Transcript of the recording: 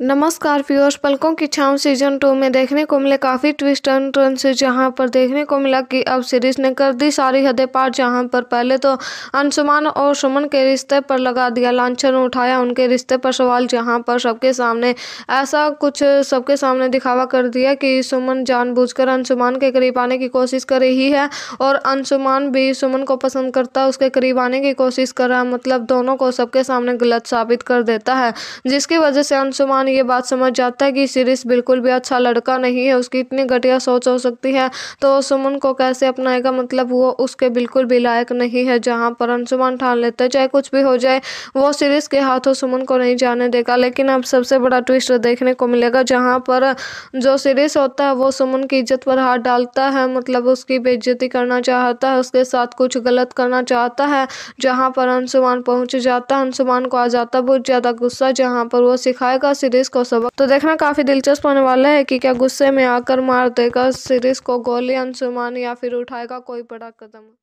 नमस्कार व्यूअर्स पलकों की छाव सीजन टू में देखने को मिले काफ़ी ट्विस्ट एंड टर्न से जहां पर देखने को मिला कि अब सीरीज ने कर दी सारी हदें पार जहां पर पहले तो अंशुमान और सुमन के रिश्ते पर लगा दिया लांछन उठाया उनके रिश्ते पर सवाल जहां पर सबके सामने ऐसा कुछ सबके सामने दिखावा कर दिया कि सुमन कर अंशुमान के करीब आने की कोशिश कर रही है और अंशुमान भी सुमन को पसंद करता उसके करीब आने की कोशिश कर रहा मतलब दोनों को सबके सामने गलत साबित कर देता है जिसकी वजह से अंशुमान इंसान ये बात समझ जाता है कि सीरीस बिल्कुल भी अच्छा लड़का नहीं है उसकी इतनी घटिया सोच हो सकती है तो सुमन को कैसे अपनाएगा मतलब वो उसके बिल्कुल भी लायक नहीं है जहाँ पर अंशुमान ठान लेते है चाहे कुछ भी हो जाए वो सीरीस के हाथों सुमन को नहीं जाने देगा लेकिन अब सबसे बड़ा ट्विस्ट देखने को मिलेगा जहाँ पर जो सीरीस होता है वो सुमन की इज्जत पर हाथ डालता है मतलब उसकी बेइज्जती करना चाहता है उसके साथ कुछ गलत करना चाहता है जहाँ पर अंशुमान पहुँच जाता है अंशुमान को आ जाता बहुत ज़्यादा गुस्सा जहाँ पर वो सिखाएगा सीरीज सिरिस को सबक तो देखना काफी दिलचस्प होने वाला है कि क्या गुस्से में आकर मार देगा सीरीज को गोली अंशुमान या फिर उठाएगा कोई बड़ा कदम